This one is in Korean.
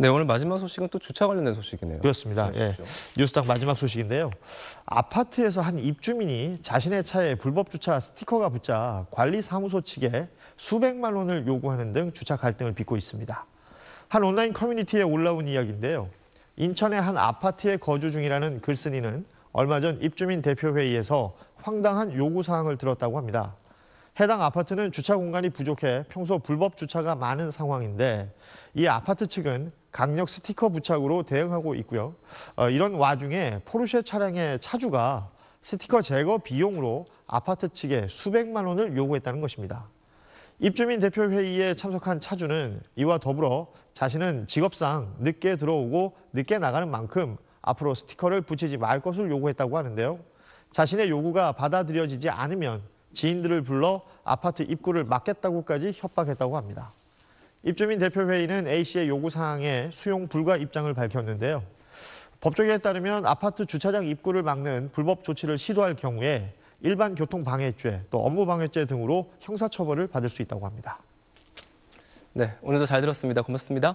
네, 오늘 마지막 소식은 또 주차 관련된 소식이네요. 그렇습니다. 네. 예. 뉴스닥 마지막 소식인데요. 아파트에서 한 입주민이 자신의 차에 불법 주차 스티커가 붙자 관리 사무소 측에 수백만 원을 요구하는 등 주차 갈등을 빚고 있습니다. 한 온라인 커뮤니티에 올라온 이야기인데요. 인천의 한 아파트에 거주 중이라는 글쓴이는 얼마 전 입주민 대표회의에서 황당한 요구사항을 들었다고 합니다. 해당 아파트는 주차 공간이 부족해 평소 불법 주차가 많은 상황인데 이 아파트 측은 강력 스티커 부착으로 대응하고 있고요. 어, 이런 와중에 포르쉐 차량의 차주가 스티커 제거 비용으로 아파트 측에 수백만 원을 요구했다는 것입니다. 입주민 대표 회의에 참석한 차주는 이와 더불어 자신은 직업상 늦게 들어오고 늦게 나가는 만큼 앞으로 스티커를 붙이지 말 것을 요구했다고 하는데요. 자신의 요구가 받아들여지지 않으면 지인들을 불러 아파트 입구를 막겠다고까지 협박했다고 합니다. 입주민 대표회의는 A씨의 요구사항에 수용 불가 입장을 밝혔는데요. 법조계에 따르면 아파트 주차장 입구를 막는 불법 조치를 시도할 경우에 일반 교통 방해죄, 또 업무 방해죄 등으로 형사처벌을 받을 수 있다고 합니다. 네, 오늘도 잘 들었습니다. 고맙습니다.